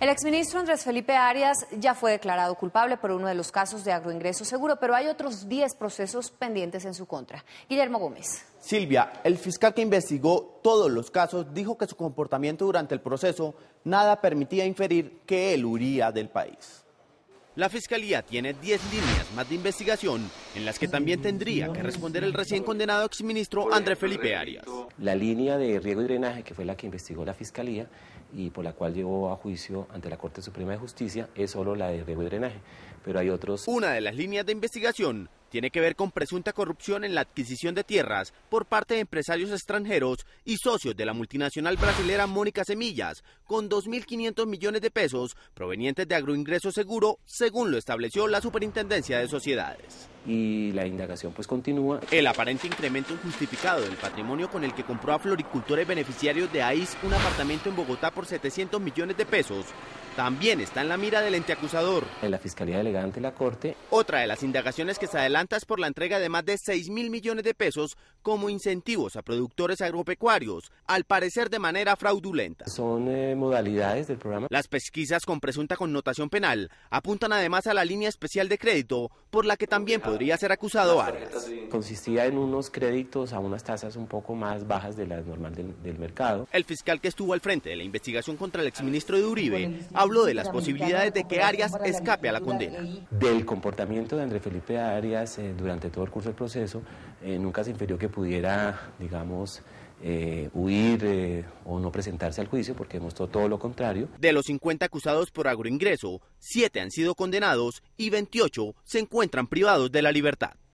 El exministro Andrés Felipe Arias ya fue declarado culpable por uno de los casos de agroingreso seguro, pero hay otros 10 procesos pendientes en su contra. Guillermo Gómez. Silvia, el fiscal que investigó todos los casos dijo que su comportamiento durante el proceso nada permitía inferir que él uría del país la Fiscalía tiene 10 líneas más de investigación en las que también tendría que responder el recién condenado exministro André Felipe Arias. La línea de riego y drenaje, que fue la que investigó la Fiscalía y por la cual llegó a juicio ante la Corte Suprema de Justicia, es solo la de riego y drenaje, pero hay otros. Una de las líneas de investigación tiene que ver con presunta corrupción en la adquisición de tierras por parte de empresarios extranjeros y socios de la multinacional brasilera Mónica Semillas, con 2.500 millones de pesos provenientes de agroingreso seguro, según lo estableció la Superintendencia de Sociedades. Y la indagación pues continúa. El aparente incremento injustificado del patrimonio con el que compró a floricultores beneficiarios de AIS un apartamento en Bogotá por 700 millones de pesos también está en la mira del ente acusador. En la Fiscalía delegante la Corte. Otra de las indagaciones que se adelanta es por la entrega de más de 6 mil millones de pesos como incentivos a productores agropecuarios, al parecer de manera fraudulenta. Son eh, modalidades del programa. Las pesquisas con presunta connotación penal apuntan además a la línea especial de crédito por la que también podría ser acusado Arias. Eh, consistía en unos créditos a unas tasas un poco más bajas de las normal del, del mercado. El fiscal que estuvo al frente de la investigación contra el exministro de Uribe habló de las posibilidades de que Arias escape a la condena. Del comportamiento de André Felipe Arias eh, durante todo el curso del proceso, eh, nunca se inferió que pudiera, digamos, eh, huir o no presentarse al juicio porque mostró todo lo contrario. De los 50 acusados por agroingreso, 7 han sido condenados y 28 se encuentran privados de la libertad.